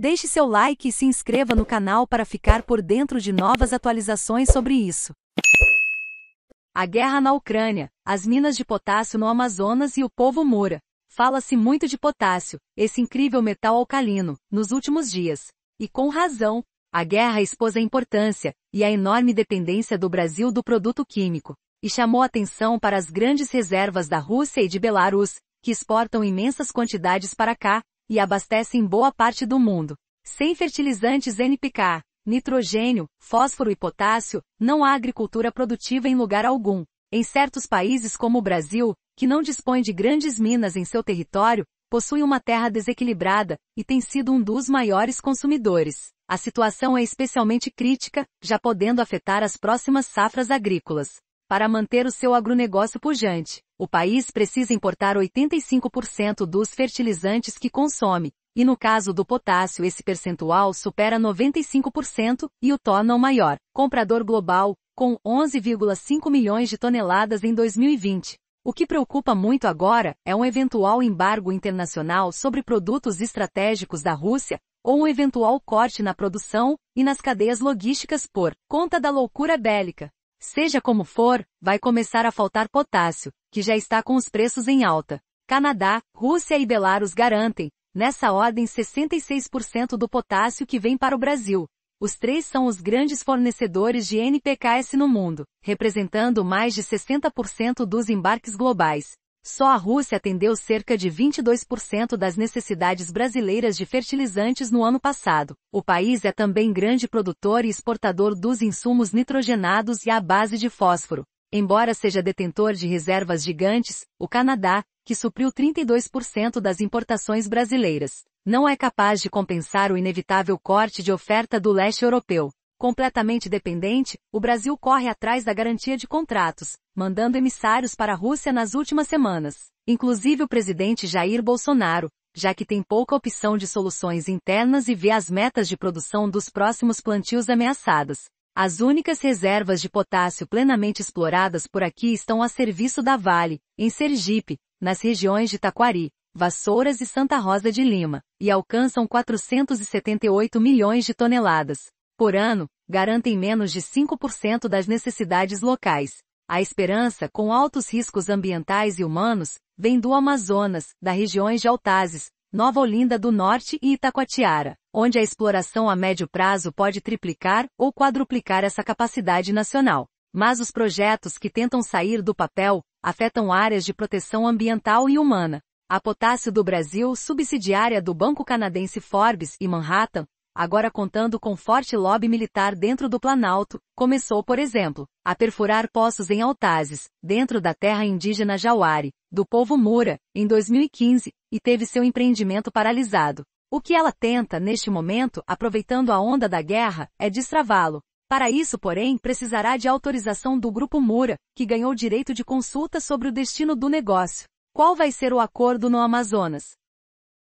Deixe seu like e se inscreva no canal para ficar por dentro de novas atualizações sobre isso. A guerra na Ucrânia, as minas de potássio no Amazonas e o povo Moura. Fala-se muito de potássio, esse incrível metal alcalino, nos últimos dias. E com razão, a guerra expôs a importância e a enorme dependência do Brasil do produto químico, e chamou atenção para as grandes reservas da Rússia e de Belarus, que exportam imensas quantidades para cá, e abastecem boa parte do mundo. Sem fertilizantes NPK, nitrogênio, fósforo e potássio, não há agricultura produtiva em lugar algum. Em certos países como o Brasil, que não dispõe de grandes minas em seu território, possui uma terra desequilibrada e tem sido um dos maiores consumidores. A situação é especialmente crítica, já podendo afetar as próximas safras agrícolas. Para manter o seu agronegócio pujante, o país precisa importar 85% dos fertilizantes que consome, e no caso do potássio esse percentual supera 95% e o torna o maior comprador global, com 11,5 milhões de toneladas em 2020. O que preocupa muito agora é um eventual embargo internacional sobre produtos estratégicos da Rússia, ou um eventual corte na produção e nas cadeias logísticas por conta da loucura bélica. Seja como for, vai começar a faltar potássio, que já está com os preços em alta. Canadá, Rússia e Belarus garantem, nessa ordem 66% do potássio que vem para o Brasil. Os três são os grandes fornecedores de NPKs no mundo, representando mais de 60% dos embarques globais. Só a Rússia atendeu cerca de 22% das necessidades brasileiras de fertilizantes no ano passado. O país é também grande produtor e exportador dos insumos nitrogenados e à base de fósforo. Embora seja detentor de reservas gigantes, o Canadá, que supriu 32% das importações brasileiras, não é capaz de compensar o inevitável corte de oferta do leste europeu. Completamente dependente, o Brasil corre atrás da garantia de contratos, mandando emissários para a Rússia nas últimas semanas, inclusive o presidente Jair Bolsonaro, já que tem pouca opção de soluções internas e vê as metas de produção dos próximos plantios ameaçadas. As únicas reservas de potássio plenamente exploradas por aqui estão a serviço da Vale, em Sergipe, nas regiões de Taquari, Vassouras e Santa Rosa de Lima, e alcançam 478 milhões de toneladas, por ano, garantem menos de 5% das necessidades locais. A esperança, com altos riscos ambientais e humanos, vem do Amazonas, da regiões de Altazes, Nova Olinda do Norte e Itacoatiara, onde a exploração a médio prazo pode triplicar ou quadruplicar essa capacidade nacional. Mas os projetos que tentam sair do papel afetam áreas de proteção ambiental e humana. A Potássio do Brasil, subsidiária do banco canadense Forbes e Manhattan, agora contando com forte lobby militar dentro do Planalto, começou, por exemplo, a perfurar poços em Altazes, dentro da terra indígena Jauari, do povo Mura, em 2015, e teve seu empreendimento paralisado. O que ela tenta, neste momento, aproveitando a onda da guerra, é destravá-lo. Para isso, porém, precisará de autorização do Grupo Mura, que ganhou direito de consulta sobre o destino do negócio. Qual vai ser o acordo no Amazonas?